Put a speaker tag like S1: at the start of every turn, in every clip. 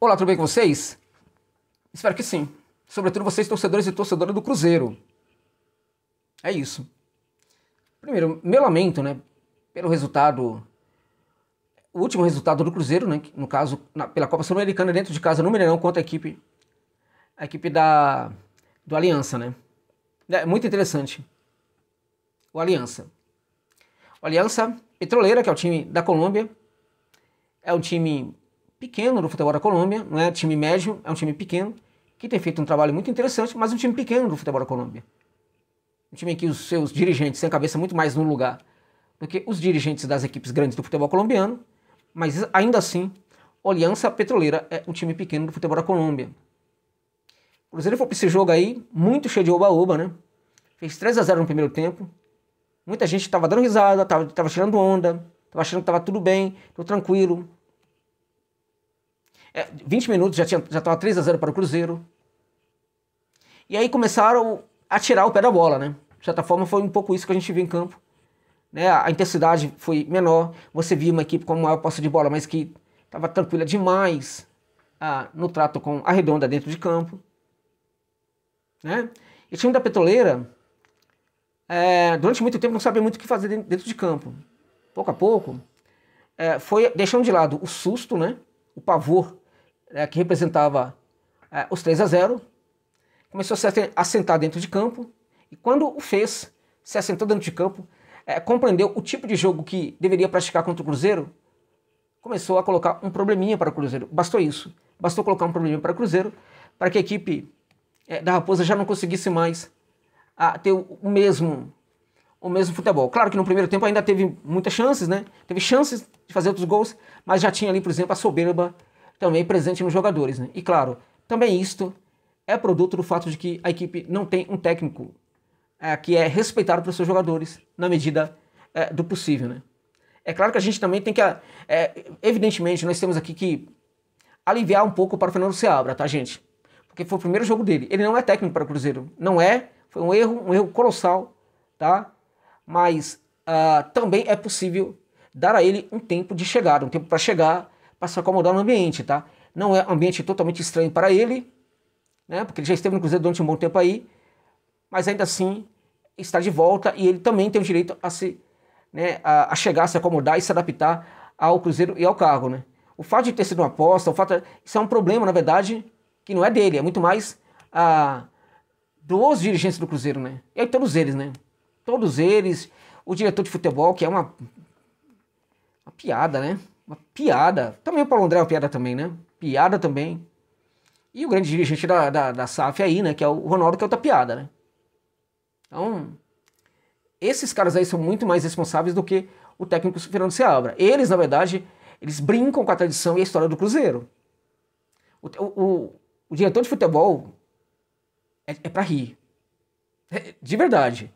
S1: Olá, tudo bem com vocês? Espero que sim. Sobretudo vocês, torcedores e torcedoras do Cruzeiro. É isso. Primeiro, meu lamento, né? Pelo resultado. O último resultado do Cruzeiro, né? No caso, na, pela Copa Sul-Americana, dentro de casa, no Mineirão, contra a equipe. A equipe da. Do Aliança, né? É, é muito interessante. O Aliança. O Aliança Petroleira, que é o time da Colômbia. É um time pequeno do futebol da Colômbia, não é time médio, é um time pequeno, que tem feito um trabalho muito interessante, mas um time pequeno do futebol da Colômbia. Um time em que os seus dirigentes têm a cabeça muito mais no lugar do que os dirigentes das equipes grandes do futebol colombiano, mas ainda assim, Aliança Petroleira é um time pequeno do futebol da Colômbia. O Cruzeiro foi para esse jogo aí, muito cheio de oba-oba, né? Fez 3 a 0 no primeiro tempo. Muita gente estava dando risada, estava tirando onda, estava achando que estava tudo bem, tudo tranquilo, é, 20 minutos já estava já 3 a 0 para o Cruzeiro. E aí começaram a tirar o pé da bola, né? De certa forma, foi um pouco isso que a gente viu em campo. Né? A intensidade foi menor. Você viu uma equipe com maior posse de bola, mas que estava tranquila demais ah, no trato com a redonda dentro de campo. Né? E o time da Petroleira, é, durante muito tempo, não sabia muito o que fazer dentro de campo. Pouco a pouco, é, foi deixando de lado o susto, né? o pavor é, que representava é, os 3 a 0, começou a se assentar dentro de campo e quando o fez, se assentou dentro de campo, é, compreendeu o tipo de jogo que deveria praticar contra o Cruzeiro, começou a colocar um probleminha para o Cruzeiro. Bastou isso. Bastou colocar um probleminha para o Cruzeiro para que a equipe é, da Raposa já não conseguisse mais a, ter o, o mesmo o mesmo futebol. Claro que no primeiro tempo ainda teve muitas chances, né? Teve chances de fazer outros gols, mas já tinha ali, por exemplo, a soberba também presente nos jogadores. Né? E claro, também isto é produto do fato de que a equipe não tem um técnico é, que é respeitado pelos seus jogadores na medida é, do possível. Né? É claro que a gente também tem que. É, evidentemente, nós temos aqui que aliviar um pouco para o Fernando Seabra, tá, gente? Porque foi o primeiro jogo dele. Ele não é técnico para o Cruzeiro. Não é. Foi um erro, um erro colossal, tá? Mas uh, também é possível dar a ele um tempo de chegada, um tempo para chegar para se acomodar no ambiente, tá? Não é um ambiente totalmente estranho para ele, né? Porque ele já esteve no Cruzeiro durante um bom tempo aí, mas ainda assim está de volta e ele também tem o direito a se, né, a, a chegar, a se acomodar e se adaptar ao Cruzeiro e ao cargo, né? O fato de ter sido uma aposta, o fato de, isso é um problema, na verdade, que não é dele, é muito mais a dos dirigentes do Cruzeiro, né? E aí todos eles, né? Todos eles, o diretor de futebol, que é uma, uma piada, né? Uma piada. Também o Paulo André é uma piada também, né? Piada também. E o grande dirigente da, da, da SAF aí, né? Que é o Ronaldo, que é outra piada, né? Então, esses caras aí são muito mais responsáveis do que o técnico Fernando Seabra. Eles, na verdade, eles brincam com a tradição e a história do Cruzeiro. O, o, o diretor de futebol é, é para rir. É, de verdade.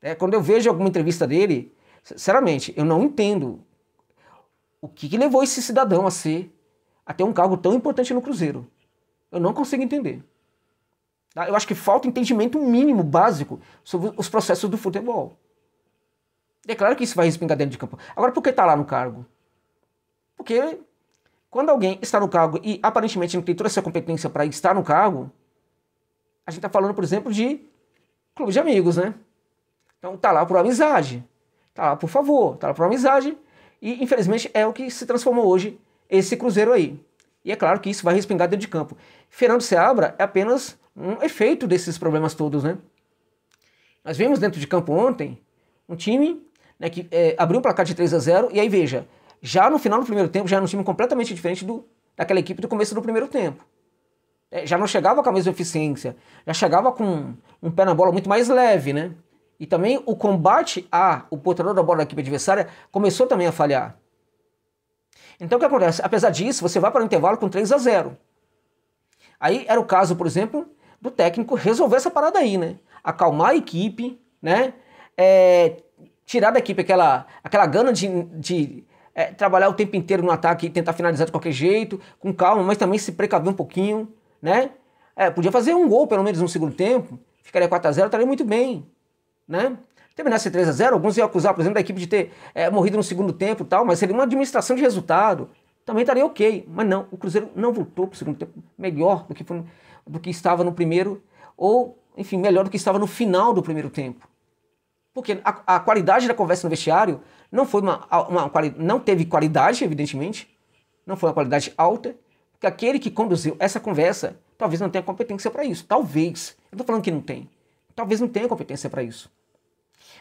S1: É, quando eu vejo alguma entrevista dele, sinceramente, eu não entendo o que, que levou esse cidadão a ser até um cargo tão importante no Cruzeiro? Eu não consigo entender. Ah, eu acho que falta entendimento mínimo, básico, sobre os processos do futebol. É claro que isso vai respingar dentro de campo. Agora, por que está lá no cargo? Porque quando alguém está no cargo e aparentemente não tem toda essa competência para estar no cargo, a gente está falando, por exemplo, de clube de amigos, né? Então está lá por amizade, está lá por favor, está lá por amizade, e infelizmente é o que se transformou hoje esse Cruzeiro aí. E é claro que isso vai respingar dentro de campo. Fernando Seabra é apenas um efeito desses problemas todos, né? Nós vimos dentro de campo ontem um time né, que é, abriu um placar de 3 a 0 e aí veja, já no final do primeiro tempo já era um time completamente diferente do, daquela equipe do começo do primeiro tempo. É, já não chegava com a mesma eficiência, já chegava com um pé na bola muito mais leve, né? E também o combate a o portador da bola da equipe adversária começou também a falhar. Então o que acontece? Apesar disso, você vai para o intervalo com 3 a 0. Aí era o caso, por exemplo, do técnico resolver essa parada aí, né? Acalmar a equipe, né? É, tirar da equipe aquela, aquela gana de, de é, trabalhar o tempo inteiro no ataque e tentar finalizar de qualquer jeito, com calma, mas também se precaver um pouquinho, né? É, podia fazer um gol, pelo menos, no segundo tempo, ficaria 4 a 0 estaria muito bem né? Terminasse 3 a 0 alguns iam acusar, por exemplo, da equipe de ter é, morrido no segundo tempo e tal, mas seria uma administração de resultado. Também estaria ok. Mas não, o Cruzeiro não voltou para o segundo tempo melhor do que, foi, do que estava no primeiro, ou, enfim, melhor do que estava no final do primeiro tempo. Porque a, a qualidade da conversa no vestiário não foi uma, uma, uma, não teve qualidade, evidentemente, não foi uma qualidade alta, porque aquele que conduziu essa conversa talvez não tenha competência para isso. Talvez. Eu estou falando que não tem. Talvez não tenha competência para isso.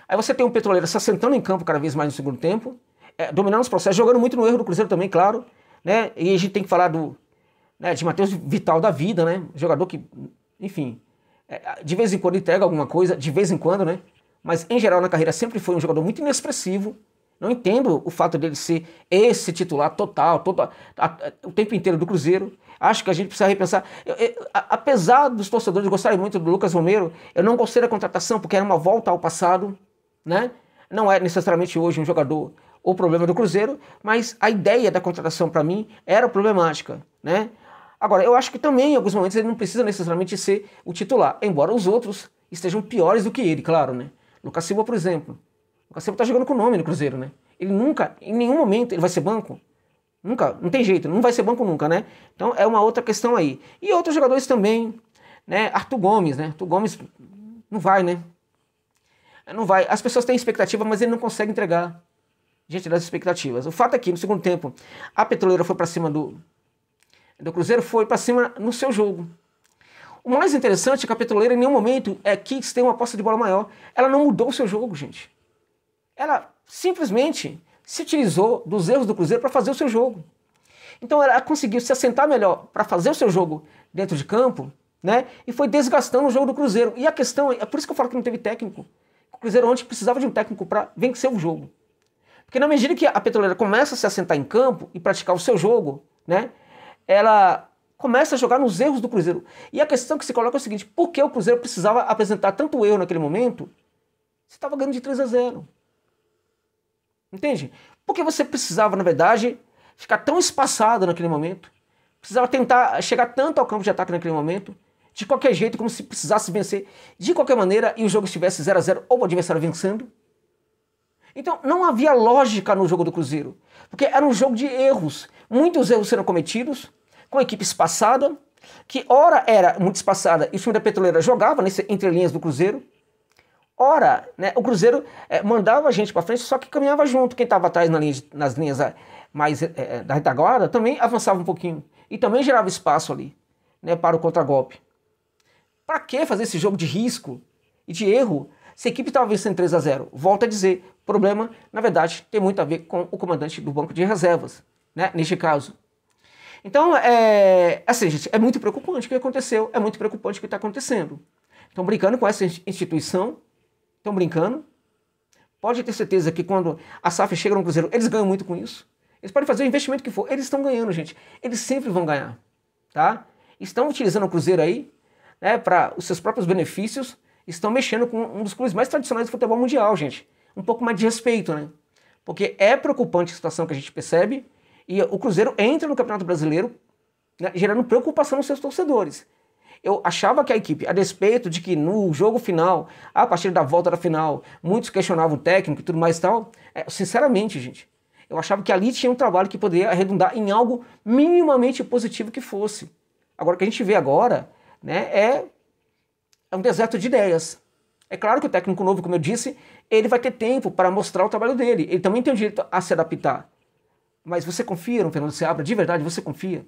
S1: Aí você tem um petroleiro se assentando em campo cada vez mais no segundo tempo, é, dominando os processos, jogando muito no erro do Cruzeiro também, claro. Né? E a gente tem que falar do, né, de Matheus Vital da vida, né? Jogador que, enfim, é, de vez em quando entrega alguma coisa, de vez em quando, né? Mas em geral na carreira sempre foi um jogador muito inexpressivo. Não entendo o fato dele ser esse titular total, todo, a, a, o tempo inteiro do Cruzeiro. Acho que a gente precisa repensar. Eu, eu, a, apesar dos torcedores gostarem muito do Lucas Romero, eu não gostei da contratação porque era uma volta ao passado né? Não é necessariamente hoje um jogador o problema do Cruzeiro, mas a ideia da contratação para mim era problemática, né? Agora, eu acho que também em alguns momentos ele não precisa necessariamente ser o titular, embora os outros estejam piores do que ele, claro, né? Lucas Silva, por exemplo. Lucas Silva tá jogando com o nome no Cruzeiro, né? Ele nunca, em nenhum momento, ele vai ser banco. Nunca, não tem jeito, não vai ser banco nunca, né? Então é uma outra questão aí. E outros jogadores também, né? Arthur Gomes, né? Arthur Gomes não vai, né? Não vai. As pessoas têm expectativa, mas ele não consegue entregar diante das expectativas. O fato é que no segundo tempo a Petroleira foi para cima do do Cruzeiro, foi para cima no seu jogo. O mais interessante é que a Petroleira em nenhum momento é que tem uma posse de bola maior. Ela não mudou o seu jogo, gente. Ela simplesmente se utilizou dos erros do Cruzeiro para fazer o seu jogo. Então ela conseguiu se assentar melhor para fazer o seu jogo dentro de campo, né? E foi desgastando o jogo do Cruzeiro. E a questão, é, é por isso que eu falo que não teve técnico. Cruzeiro ontem precisava de um técnico para vencer o jogo. Porque na medida que a Petroleira começa a se assentar em campo e praticar o seu jogo, né, ela começa a jogar nos erros do Cruzeiro. E a questão que se coloca é o seguinte: por que o Cruzeiro precisava apresentar tanto erro naquele momento? Você estava ganhando de 3 a 0. Entende? Por que você precisava, na verdade, ficar tão espaçado naquele momento, precisava tentar chegar tanto ao campo de ataque naquele momento, de qualquer jeito, como se precisasse vencer de qualquer maneira e o jogo estivesse 0 a 0 ou o adversário vencendo. Então não havia lógica no jogo do Cruzeiro, porque era um jogo de erros. Muitos erros serão cometidos com a equipe espaçada, que ora era muito espaçada e o time da Petroleira jogava nesse, entre linhas do Cruzeiro. Ora, né, o Cruzeiro é, mandava a gente para frente, só que caminhava junto. Quem estava atrás na linha nas linhas eh, mais é, da retaguarda também avançava um pouquinho e também gerava espaço ali né, para o contragolpe. Para que fazer esse jogo de risco e de erro se a equipe estava tá vencendo 3 a 0? Volto a dizer, o problema, na verdade, tem muito a ver com o comandante do banco de reservas, né? neste caso. Então, é, assim, gente, é muito preocupante o que aconteceu, é muito preocupante o que está acontecendo. Estão brincando com essa instituição, estão brincando. Pode ter certeza que quando a SAF chega no Cruzeiro, eles ganham muito com isso. Eles podem fazer o investimento que for, eles estão ganhando, gente. Eles sempre vão ganhar, tá? Estão utilizando o Cruzeiro aí né, para os seus próprios benefícios, estão mexendo com um dos clubes mais tradicionais do futebol mundial, gente. Um pouco mais de respeito, né? Porque é preocupante a situação que a gente percebe e o Cruzeiro entra no Campeonato Brasileiro né, gerando preocupação nos seus torcedores. Eu achava que a equipe, a despeito de que no jogo final, a partir da volta da final, muitos questionavam o técnico e tudo mais e tal, é, sinceramente, gente, eu achava que ali tinha um trabalho que poderia arredondar em algo minimamente positivo que fosse. Agora, o que a gente vê agora né, é, é um deserto de ideias. É claro que o técnico novo, como eu disse, ele vai ter tempo para mostrar o trabalho dele. Ele também tem o direito a se adaptar. Mas você confia no Fernando Seabra? De verdade, você confia?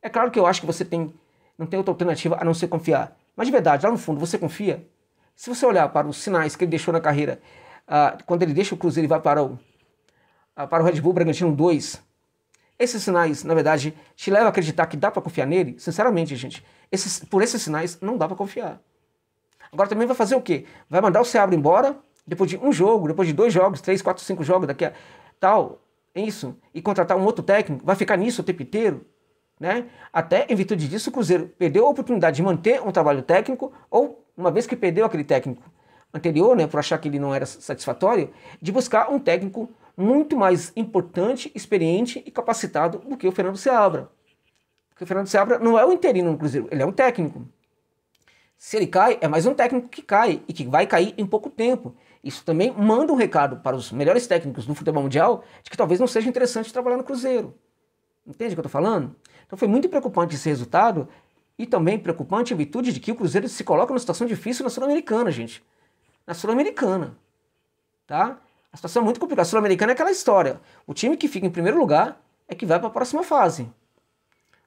S1: É claro que eu acho que você tem, não tem outra alternativa a não ser confiar. Mas de verdade, lá no fundo, você confia? Se você olhar para os sinais que ele deixou na carreira, ah, quando ele deixa o Cruzeiro e vai para o, ah, para o Red Bull Bragantino 2, esses sinais, na verdade, te levam a acreditar que dá para confiar nele? Sinceramente, gente, esses, por esses sinais não dá para confiar. Agora também vai fazer o quê? Vai mandar o Seabra embora depois de um jogo, depois de dois jogos, três, quatro, cinco jogos daqui a tal, é isso, e contratar um outro técnico, vai ficar nisso o tempo inteiro? Né? Até em virtude disso, o Cruzeiro perdeu a oportunidade de manter um trabalho técnico, ou, uma vez que perdeu aquele técnico anterior, né, por achar que ele não era satisfatório, de buscar um técnico muito mais importante, experiente e capacitado do que o Fernando Seabra. Porque o Fernando Seabra não é o interino no Cruzeiro, ele é um técnico. Se ele cai, é mais um técnico que cai e que vai cair em pouco tempo. Isso também manda um recado para os melhores técnicos do futebol mundial de que talvez não seja interessante trabalhar no Cruzeiro. Entende o que eu estou falando? Então foi muito preocupante esse resultado e também preocupante em virtude de que o Cruzeiro se coloca numa situação difícil na Sul-Americana, gente. Na Sul-Americana. Tá? A situação é muito complicada. o Sul-Americana é aquela história. O time que fica em primeiro lugar é que vai para a próxima fase.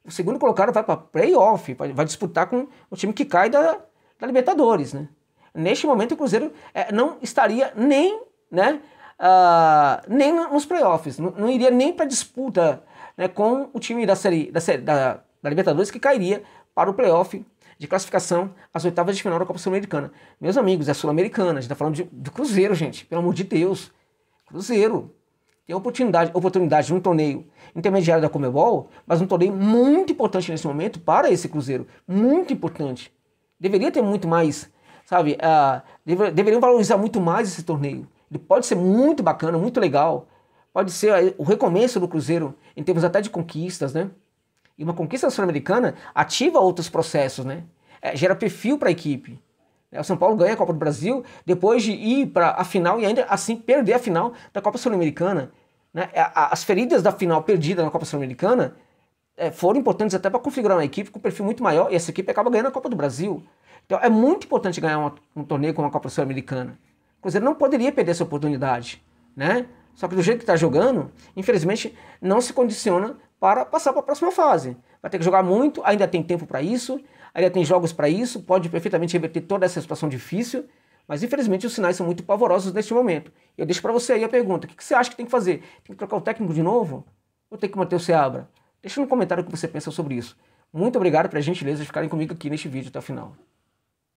S1: O segundo colocado vai para playoff, vai disputar com o time que cai da, da Libertadores, né? Neste momento o Cruzeiro é, não estaria nem, né, uh, nem nos playoffs, não, não iria nem para disputa né, com o time da série, da, série da, da Libertadores que cairia para o playoff de classificação às oitavas de final da Copa Sul-Americana. Meus amigos, é Sul-Americana, a gente está falando de, do Cruzeiro, gente, pelo amor de Deus. Cruzeiro. Tem oportunidade, oportunidade de um torneio intermediário da Comebol, mas um torneio muito importante nesse momento para esse Cruzeiro. Muito importante. Deveria ter muito mais, sabe? Uh, dever, deveriam valorizar muito mais esse torneio. Ele pode ser muito bacana, muito legal. Pode ser ah, o recomeço do Cruzeiro em termos até de conquistas, né? E uma conquista sul-americana ativa outros processos, né? É, gera perfil para a equipe. É, o São Paulo ganha a Copa do Brasil depois de ir para a final e ainda assim perder a final da Copa Sul-Americana. Né? É, as feridas da final perdida na Copa Sul-Americana é, foram importantes até para configurar uma equipe com um perfil muito maior e essa equipe acaba ganhando a Copa do Brasil. Então é muito importante ganhar um, um torneio como a Copa Sul-Americana. O Cruzeiro não poderia perder essa oportunidade, né? Só que do jeito que está jogando, infelizmente não se condiciona para passar para a próxima fase. Vai ter que jogar muito, ainda tem tempo para isso, ainda tem jogos para isso, pode perfeitamente reverter toda essa situação difícil, mas infelizmente os sinais são muito pavorosos neste momento. Eu deixo para você aí a pergunta: o que você acha que tem que fazer? Tem que trocar o técnico de novo? Ou tem que manter o Seabra? Deixa no comentário o que você pensa sobre isso. Muito obrigado pela gentileza de ficarem comigo aqui neste vídeo até o final.